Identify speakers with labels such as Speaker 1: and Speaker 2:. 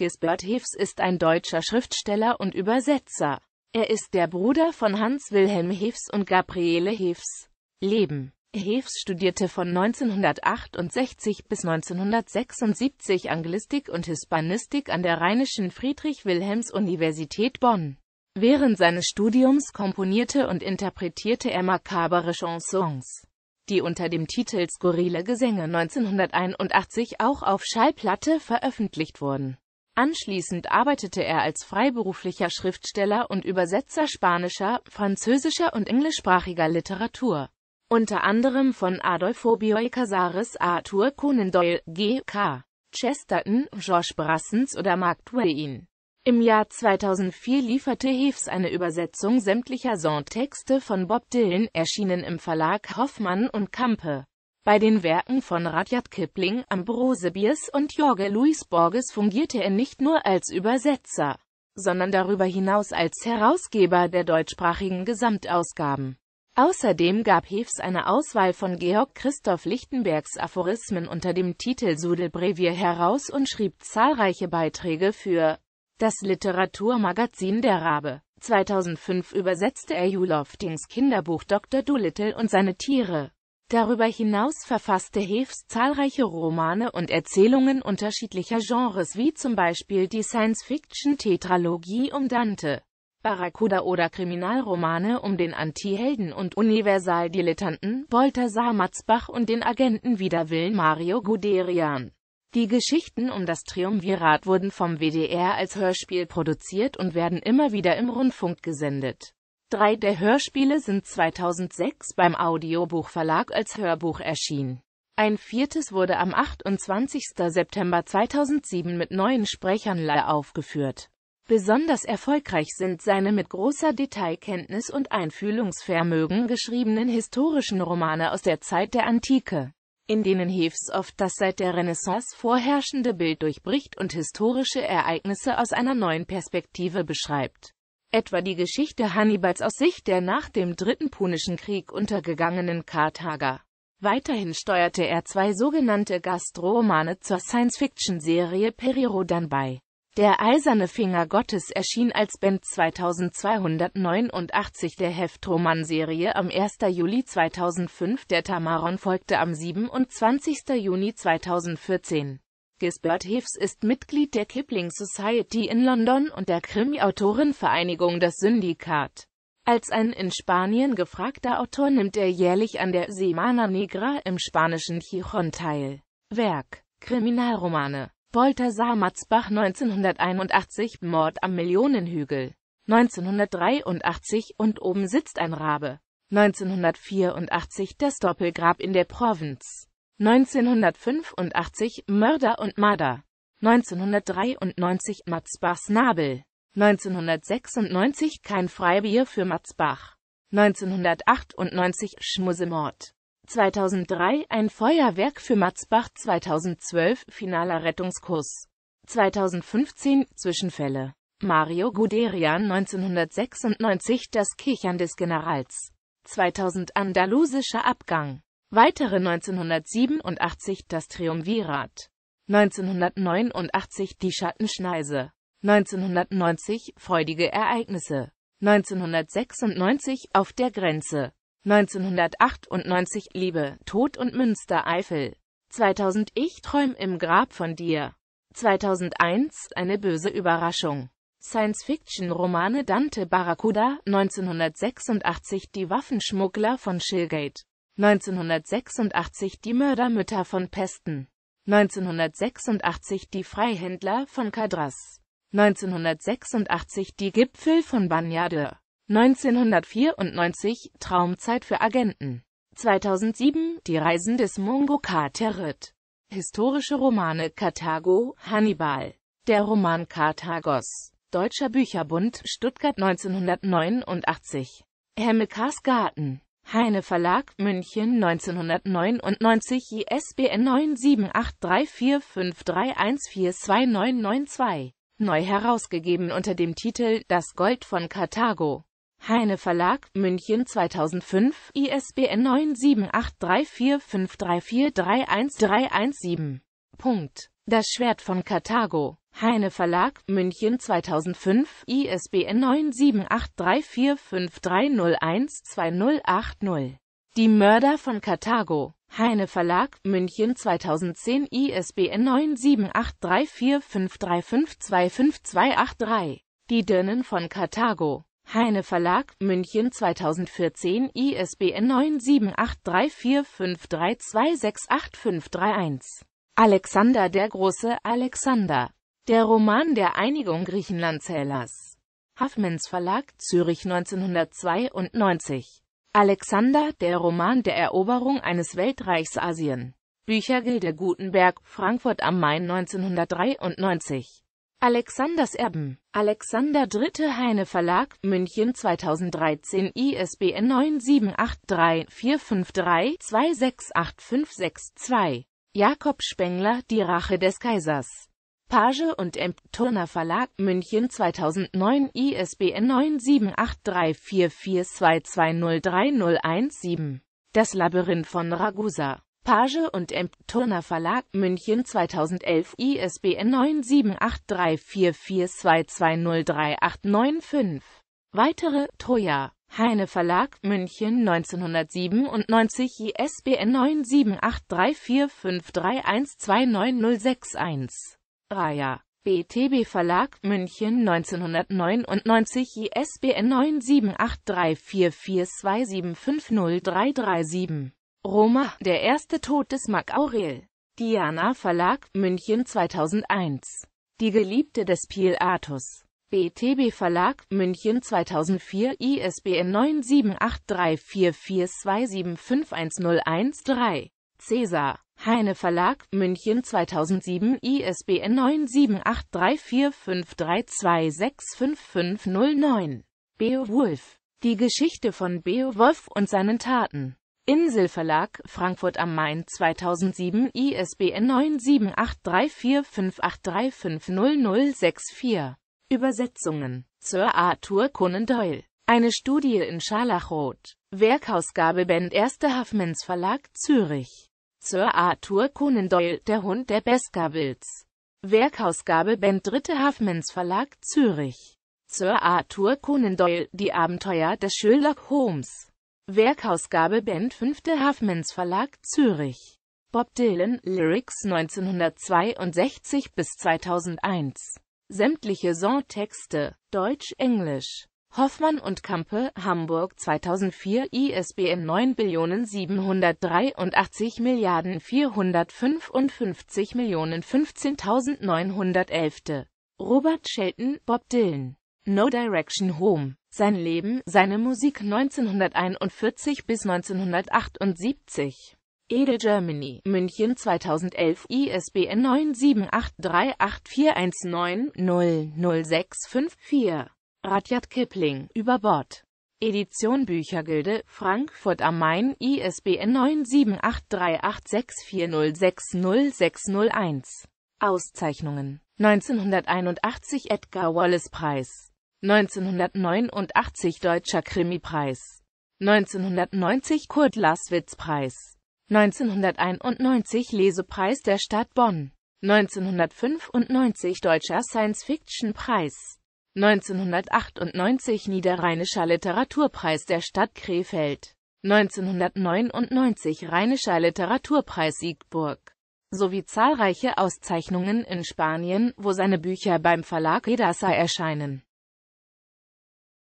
Speaker 1: Gisbert Hiefs ist ein deutscher Schriftsteller und Übersetzer. Er ist der Bruder von Hans Wilhelm Hiefs und Gabriele Hiefs. Leben Heves studierte von 1968 bis 1976 Anglistik und Hispanistik an der Rheinischen Friedrich-Wilhelms-Universität Bonn. Während seines Studiums komponierte und interpretierte er makabere Chansons, die unter dem Titel Skurrile Gesänge 1981 auch auf Schallplatte veröffentlicht wurden. Anschließend arbeitete er als freiberuflicher Schriftsteller und Übersetzer spanischer, französischer und englischsprachiger Literatur. Unter anderem von Adolfo Bioy Casares, Arthur Conan Doyle, G.K. Chesterton, George Brassens oder Mark Twain. Im Jahr 2004 lieferte Heves eine Übersetzung sämtlicher Songtexte von Bob Dylan, erschienen im Verlag Hoffmann und Campe. Bei den Werken von Rudyard Kipling, Ambrose Bierce und Jorge Luis Borges fungierte er nicht nur als Übersetzer, sondern darüber hinaus als Herausgeber der deutschsprachigen Gesamtausgaben. Außerdem gab Heves eine Auswahl von Georg Christoph Lichtenbergs Aphorismen unter dem Titel Sudelbrevier heraus und schrieb zahlreiche Beiträge für das Literaturmagazin Der Rabe. 2005 übersetzte er Juloftings Kinderbuch Dr. Dolittle und seine Tiere. Darüber hinaus verfasste Heves zahlreiche Romane und Erzählungen unterschiedlicher Genres wie zum Beispiel die Science-Fiction-Tetralogie um Dante, Barracuda oder Kriminalromane um den Antihelden und Universaldilettanten Balthasar Matzbach und den Agenten Widerwillen Mario Guderian. Die Geschichten um das Triumvirat wurden vom WDR als Hörspiel produziert und werden immer wieder im Rundfunk gesendet. Drei der Hörspiele sind 2006 beim Audiobuchverlag als Hörbuch erschienen. Ein viertes wurde am 28. September 2007 mit neuen Sprechern aufgeführt. Besonders erfolgreich sind seine mit großer Detailkenntnis und Einfühlungsvermögen geschriebenen historischen Romane aus der Zeit der Antike, in denen Heves oft das seit der Renaissance vorherrschende Bild durchbricht und historische Ereignisse aus einer neuen Perspektive beschreibt etwa die Geschichte Hannibals aus Sicht der nach dem Dritten Punischen Krieg untergegangenen Karthager. Weiterhin steuerte er zwei sogenannte Gastromane zur Science-Fiction-Serie Perirodan bei. Der Eiserne Finger Gottes erschien als Band 2289 der Heftromanserie am 1. Juli 2005, der Tamaron folgte am 27. Juni 2014. Gisbert Hiefs ist Mitglied der Kipling Society in London und der Krimi-Autorenvereinigung Das Syndikat. Als ein in Spanien gefragter Autor nimmt er jährlich an der Semana Negra im spanischen Gijon teil. Werk Kriminalromane Balthasar Matzbach 1981 Mord am Millionenhügel 1983 und oben sitzt ein Rabe 1984 Das Doppelgrab in der Provinz 1985 Mörder und Marder, 1993 Matzbachs Nabel, 1996 Kein Freibier für Matzbach, 1998 Schmusemord. 2003 Ein Feuerwerk für Matzbach, 2012 Finaler Rettungskurs, 2015 Zwischenfälle. Mario Guderian 1996 Das Kichern des Generals, 2000 Andalusischer Abgang weitere 1987 das Triumvirat, 1989 die Schattenschneise, 1990 freudige Ereignisse, 1996 auf der Grenze, 1998 Liebe, Tod und Münstereifel, 2000 Ich träum im Grab von dir, 2001 Eine böse Überraschung. Science-Fiction-Romane Dante Barracuda, 1986 Die Waffenschmuggler von Shillgate. 1986 die Mördermütter von Pesten, 1986 die Freihändler von Kadras, 1986 die Gipfel von Banyade. 1994 Traumzeit für Agenten, 2007 die Reisen des Mongoka Territ, historische Romane Karthago, Hannibal, der Roman Karthagos, Deutscher Bücherbund, Stuttgart 1989, Hemmekars Garten Heine Verlag, München 1999, ISBN 9783453142992. Neu herausgegeben unter dem Titel Das Gold von Karthago. Heine Verlag, München 2005, ISBN 9783453431317. Punkt das Schwert von Karthago. Heine Verlag, München 2005, ISBN 9783453012080. Die Mörder von Karthago. Heine Verlag, München 2010, ISBN 978345355252883. Die Dirnen von Karthago. Heine Verlag, München 2014, ISBN 9783453268531. Alexander der Große Alexander. Der Roman der Einigung Griechenlands Hellas. Huffmans Verlag, Zürich 1992. Alexander, der Roman der Eroberung eines Weltreichs Asien. Büchergilde Gutenberg, Frankfurt am Main 1993. Alexanders Erben. Alexander Dritte Heine Verlag, München 2013 ISBN 97834532685662 Jakob Spengler, Die Rache des Kaisers. Page und M. Turner Verlag, München 2009, ISBN 9783442203017. Das Labyrinth von Ragusa. Page und M. Turner Verlag, München 2011, ISBN 9783442203895. Weitere, Toya. Heine Verlag, München 1997 ISBN 9783453129061. Raya. BTB Verlag, München 1999 ISBN 9783442750337. Roma, der erste Tod des Mark Aurel. Diana Verlag, München 2001. Die Geliebte des Pilatus. BTB Verlag, München 2004, ISBN 9783442751013. Cäsar. Heine Verlag, München 2007, ISBN 9783453265509. Beowulf. Die Geschichte von Beowulf und seinen Taten. Insel Verlag, Frankfurt am Main 2007, ISBN 9783458350064. Übersetzungen. Sir Arthur Conan Doyle. Eine Studie in Scharlachrot. Werkausgabe Band Erste Huffmans Verlag Zürich. Sir Arthur Conan Doyle, der Hund der Baskervilles. Werkausgabe Band Dritte Huffmans Verlag Zürich. Sir Arthur Conan Doyle, die Abenteuer des Sherlock Holmes. Werkausgabe Band 5. Huffmans Verlag Zürich. Bob Dylan, Lyrics 1962 bis 2001. Sämtliche Songtexte, Deutsch, Englisch. Hoffmann und Kampe, Hamburg 2004, ISBN 9783455015911. Robert Shelton, Bob Dylan. No Direction Home. Sein Leben, seine Musik 1941 bis 1978. Edel Germany, München 2011, ISBN 9783841900654. Radjat Kipling, Über Bord. Edition Büchergilde, Frankfurt am Main, ISBN 9783864060601. Auszeichnungen 1981 Edgar Wallace Preis 1989 Deutscher Krimi Preis 1990 Kurt Laswitz Preis 1991 Lesepreis der Stadt Bonn. 1995 Deutscher Science-Fiction-Preis. 1998 Niederrheinischer Literaturpreis der Stadt Krefeld. 1999 Rheinischer Literaturpreis Siegburg. Sowie zahlreiche Auszeichnungen in Spanien, wo seine Bücher beim Verlag Edasa erscheinen.